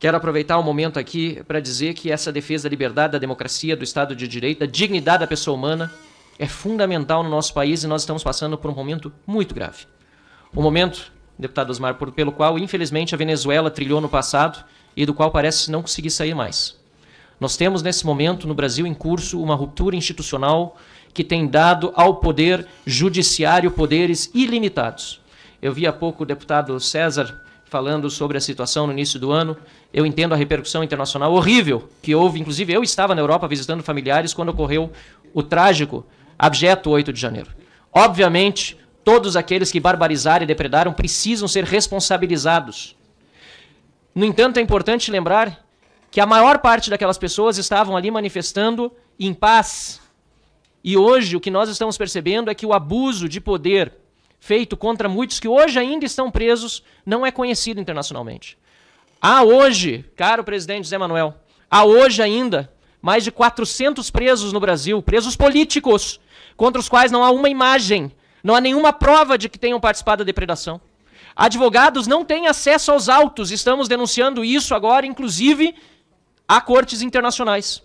Quero aproveitar o um momento aqui para dizer que essa defesa da liberdade, da democracia, do Estado de Direito, da dignidade da pessoa humana é fundamental no nosso país e nós estamos passando por um momento muito grave. Um momento, deputado Osmar, pelo qual, infelizmente, a Venezuela trilhou no passado e do qual parece não conseguir sair mais. Nós temos, nesse momento, no Brasil em curso, uma ruptura institucional que tem dado ao poder judiciário poderes ilimitados. Eu vi há pouco o deputado César falando sobre a situação no início do ano. Eu entendo a repercussão internacional horrível que houve. Inclusive, eu estava na Europa visitando familiares quando ocorreu o trágico, abjeto 8 de janeiro. Obviamente, todos aqueles que barbarizaram e depredaram precisam ser responsabilizados. No entanto, é importante lembrar que a maior parte daquelas pessoas estavam ali manifestando em paz. E hoje o que nós estamos percebendo é que o abuso de poder feito contra muitos que hoje ainda estão presos não é conhecido internacionalmente. Há hoje, caro presidente José Manuel, há hoje ainda mais de 400 presos no Brasil, presos políticos, contra os quais não há uma imagem, não há nenhuma prova de que tenham participado da depredação. Advogados não têm acesso aos autos, estamos denunciando isso agora, inclusive, a cortes internacionais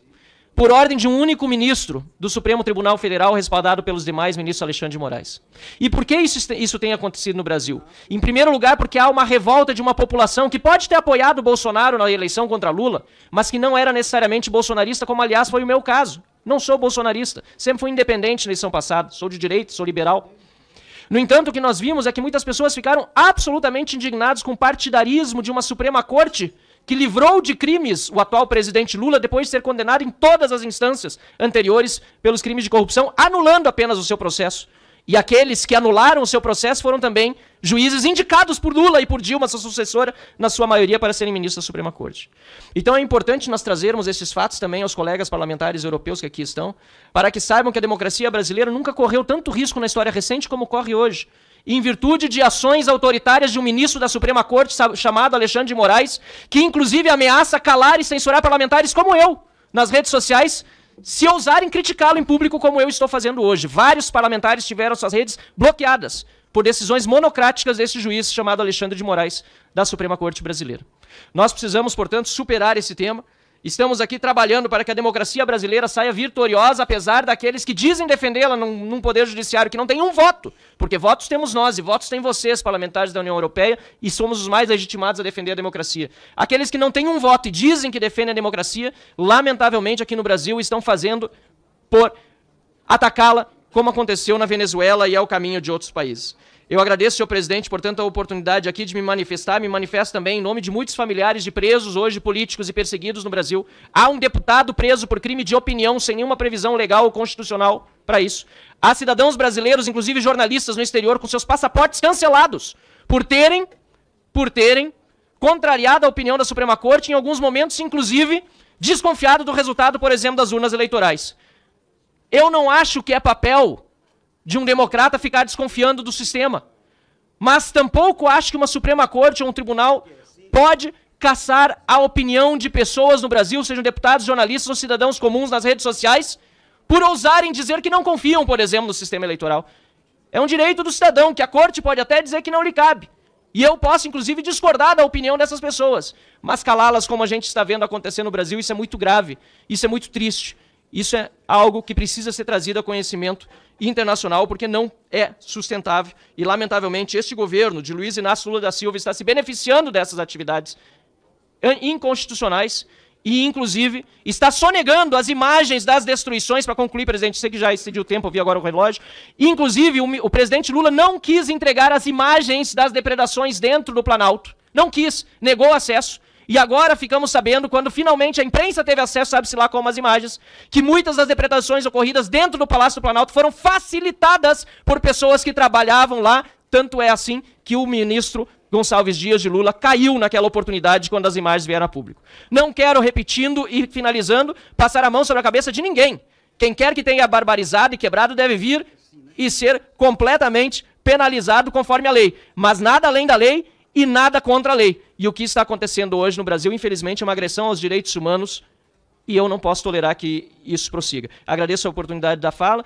por ordem de um único ministro do Supremo Tribunal Federal, respaldado pelos demais ministros Alexandre de Moraes. E por que isso, isso tem acontecido no Brasil? Em primeiro lugar, porque há uma revolta de uma população que pode ter apoiado Bolsonaro na eleição contra Lula, mas que não era necessariamente bolsonarista, como aliás foi o meu caso. Não sou bolsonarista, sempre fui independente na eleição passada, sou de direita, sou liberal. No entanto, o que nós vimos é que muitas pessoas ficaram absolutamente indignadas com o partidarismo de uma Suprema Corte que livrou de crimes o atual presidente Lula depois de ser condenado em todas as instâncias anteriores pelos crimes de corrupção, anulando apenas o seu processo. E aqueles que anularam o seu processo foram também juízes indicados por Lula e por Dilma, sua sucessora, na sua maioria, para serem ministros da Suprema Corte. Então é importante nós trazermos esses fatos também aos colegas parlamentares europeus que aqui estão, para que saibam que a democracia brasileira nunca correu tanto risco na história recente como corre hoje em virtude de ações autoritárias de um ministro da Suprema Corte chamado Alexandre de Moraes, que inclusive ameaça calar e censurar parlamentares como eu nas redes sociais, se ousarem criticá-lo em público como eu estou fazendo hoje. Vários parlamentares tiveram suas redes bloqueadas por decisões monocráticas desse juiz chamado Alexandre de Moraes da Suprema Corte Brasileira. Nós precisamos, portanto, superar esse tema Estamos aqui trabalhando para que a democracia brasileira saia vitoriosa, apesar daqueles que dizem defendê-la num, num, poder judiciário que não tem um voto. Porque votos temos nós e votos têm vocês, parlamentares da União Europeia, e somos os mais legitimados a defender a democracia. Aqueles que não têm um voto e dizem que defendem a democracia, lamentavelmente aqui no Brasil estão fazendo por atacá-la como aconteceu na Venezuela e ao caminho de outros países. Eu agradeço, senhor presidente, portanto, a oportunidade aqui de me manifestar. Me manifesto também em nome de muitos familiares de presos hoje, políticos e perseguidos no Brasil. Há um deputado preso por crime de opinião sem nenhuma previsão legal ou constitucional para isso. Há cidadãos brasileiros, inclusive jornalistas no exterior, com seus passaportes cancelados por terem, por terem contrariado a opinião da Suprema Corte, em alguns momentos, inclusive, desconfiado do resultado, por exemplo, das urnas eleitorais. Eu não acho que é papel de um democrata ficar desconfiando do sistema. Mas tampouco acho que uma Suprema Corte ou um tribunal pode caçar a opinião de pessoas no Brasil, sejam deputados, jornalistas ou cidadãos comuns nas redes sociais, por ousarem dizer que não confiam, por exemplo, no sistema eleitoral. É um direito do cidadão, que a corte pode até dizer que não lhe cabe. E eu posso, inclusive, discordar da opinião dessas pessoas. Mas calá-las, como a gente está vendo acontecer no Brasil, isso é muito grave. Isso é muito triste. Isso é algo que precisa ser trazido a conhecimento internacional, porque não é sustentável. E, lamentavelmente, este governo de Luiz Inácio Lula da Silva está se beneficiando dessas atividades inconstitucionais e, inclusive, está sonegando as imagens das destruições, para concluir, presidente, sei que já excediu o tempo, eu vi agora o relógio, inclusive o, o, presidente Lula não quis entregar as imagens das depredações dentro do Planalto, não quis, negou acesso, e agora ficamos sabendo, quando finalmente a imprensa teve acesso, sabe-se lá como as imagens, que muitas das depredações ocorridas dentro do Palácio do Planalto foram facilitadas por pessoas que trabalhavam lá. Tanto é assim que o ministro Gonçalves Dias de Lula caiu naquela oportunidade quando as imagens vieram a público. Não quero, repetindo e finalizando, passar a mão sobre a cabeça de ninguém. Quem quer que tenha barbarizado e quebrado deve vir e ser completamente penalizado conforme a lei. Mas nada além da lei e nada contra a lei. E o que está acontecendo hoje no Brasil, infelizmente, é uma agressão aos direitos humanos e eu não posso tolerar que isso prossiga. Agradeço a oportunidade da fala.